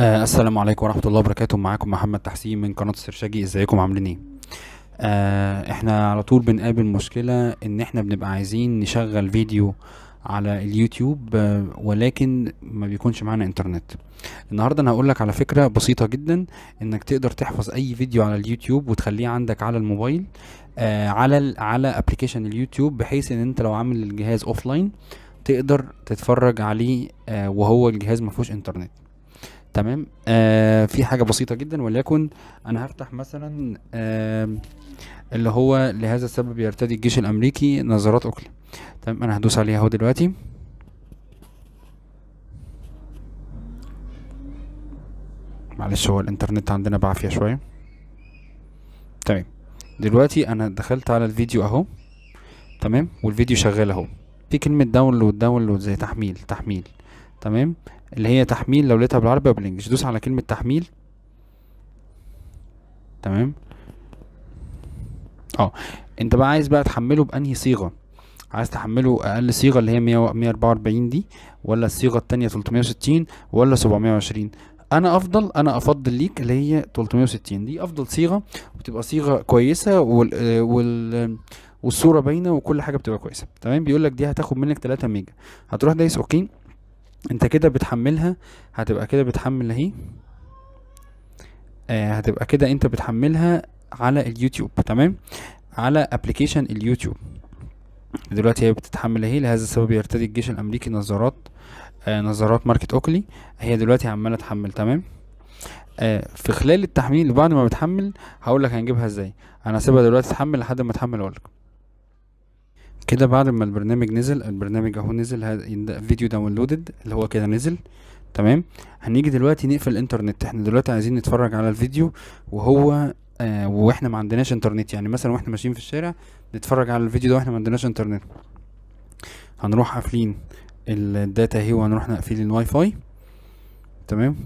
آه السلام عليكم ورحمه الله وبركاته معاكم محمد تحسين من قناه السرشاجي ازيكم عاملين ايه آه احنا على طول بنقابل مشكله ان احنا بنبقى عايزين نشغل فيديو على اليوتيوب آه ولكن ما بيكونش معانا انترنت النهارده انا هقول لك على فكره بسيطه جدا انك تقدر تحفظ اي فيديو على اليوتيوب وتخليه عندك على الموبايل آه على ال على ابلكيشن اليوتيوب بحيث ان انت لو عامل الجهاز اوف لاين تقدر تتفرج عليه آه وهو الجهاز ما فيهوش انترنت تمام آه في حاجه بسيطه جدا وليكن انا هفتح مثلا آه اللي هو لهذا السبب يرتدي الجيش الامريكي نظارات اوكلا تمام انا هدوس عليها اهو دلوقتي معلش هو الانترنت عندنا بعافيه شويه تمام دلوقتي انا دخلت على الفيديو اهو تمام والفيديو شغال اهو في كلمه داونلود داونلود زي تحميل تحميل تمام اللي هي تحميل لو لقيتها بالعربي او بالانجلش دوس على كلمه تحميل تمام اه انت بقى عايز بقى تحمله بانهي صيغه عايز تحمله اقل صيغه اللي هي 144 دي ولا الصيغه الثانيه 360 ولا 720 انا افضل انا افضل ليك اللي هي 360 دي افضل صيغه بتبقى صيغه كويسه وال, وال والصوره باينه وكل حاجه بتبقى كويسه تمام بيقول لك دي هتاخد منك 3 ميجا هتروح دايس اوكي انت كده بتحملها هتبقى كده بتحمل اهي آه هتبقى كده انت بتحملها على اليوتيوب تمام على ابلكيشن اليوتيوب دلوقتي هي بتتحمل اهي لهذا السبب يرتدي الجيش الامريكي نظارات آه نظارات ماركت اوكلي هي دلوقتي عماله تحمل تمام آه في خلال التحميل بعد ما بتحمل هقول لك هنجيبها ازاي انا هسيبها دلوقتي تحمل لحد ما تحمل اقول لكم كده بعد ما البرنامج نزل البرنامج اهو نزل فيديو داونلودد اللي هو كده نزل تمام هنيجي دلوقتي نقفل الانترنت احنا دلوقتي عايزين نتفرج على الفيديو وهو آه واحنا ما عندناش انترنت يعني مثلا واحنا ماشيين في الشارع نتفرج على الفيديو ده واحنا ما عندناش انترنت هنروح قافلين الداتا اهي وهنروح نقفل الواي فاي تمام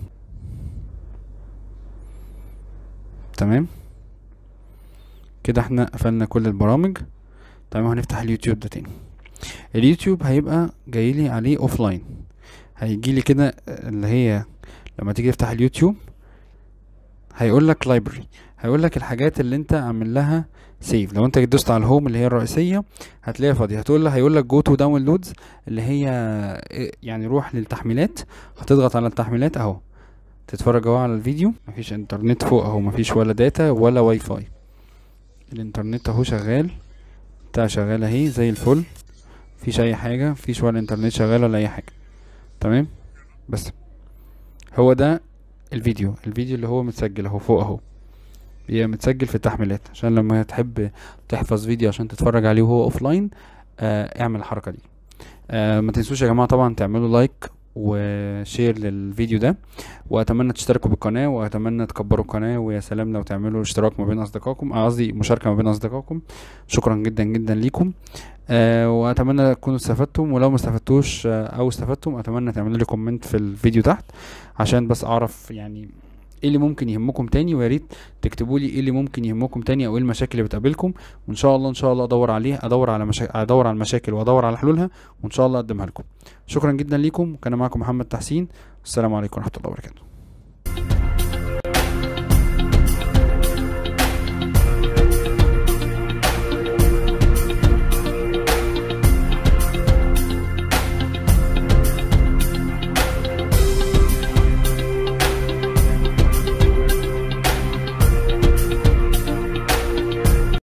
تمام كده احنا قفلنا كل البرامج تمام طيب هنفتح اليوتيوب ده تاني اليوتيوب هيبقى جايلي عليه اوف لاين هيجيلي كده آه، اللي هي لما تيجي تفتح اليوتيوب هيقول لك لايبرري هيقول لك الحاجات اللي انت عامل لها سيف لو انت دوست على الهوم اللي هي الرئيسيه هتلاقيها فاضيه هتقول لها هيقول لك جو تو داونلودز اللي هي آه، يعني روح للتحميلات هتضغط على التحميلات اهو تتفرج اهو على الفيديو مفيش انترنت فوق اهو مفيش ولا داتا ولا واي فاي الانترنت اهو شغال بتاع شغال اهي زي الفل مفيش اي حاجه مفيش ولا انترنت شغال ولا اي حاجه تمام بس هو ده الفيديو الفيديو اللي هو متسجل اهو فوق اهو بيبقى متسجل في التحميلات عشان لما تحب تحفظ فيديو عشان تتفرج عليه وهو اوفلاين آه، لاين اعمل الحركه دي آه ما تنسوش يا جماعه طبعا تعملوا لايك وشير للفيديو ده واتمنى تشتركوا بالقناه واتمنى تكبروا القناه ويا سلام لو تعملوا اشتراك ما بين اصدقائكم آه، قصدي مشاركه ما بين اصدقائكم شكرا جدا جدا ليكم آه واتمنى تكونوا استفدتم ولو ما استفدتوش آه، او استفدتم اتمنى تعملوا لي كومنت في الفيديو تحت عشان بس اعرف يعني ايه اللي ممكن يهمكم تاني ويا ريت تكتبوا لي ايه اللي ممكن يهمكم تاني او ايه المشاكل اللي بتقابلكم وان شاء الله ان شاء الله ادور عليها ادور على مشا... ادور على المشاكل وادور على حلولها وان شاء الله اقدمها لكم شكرا جدا ليكم كان معكم محمد تحسين السلام عليكم ورحمه الله وبركاته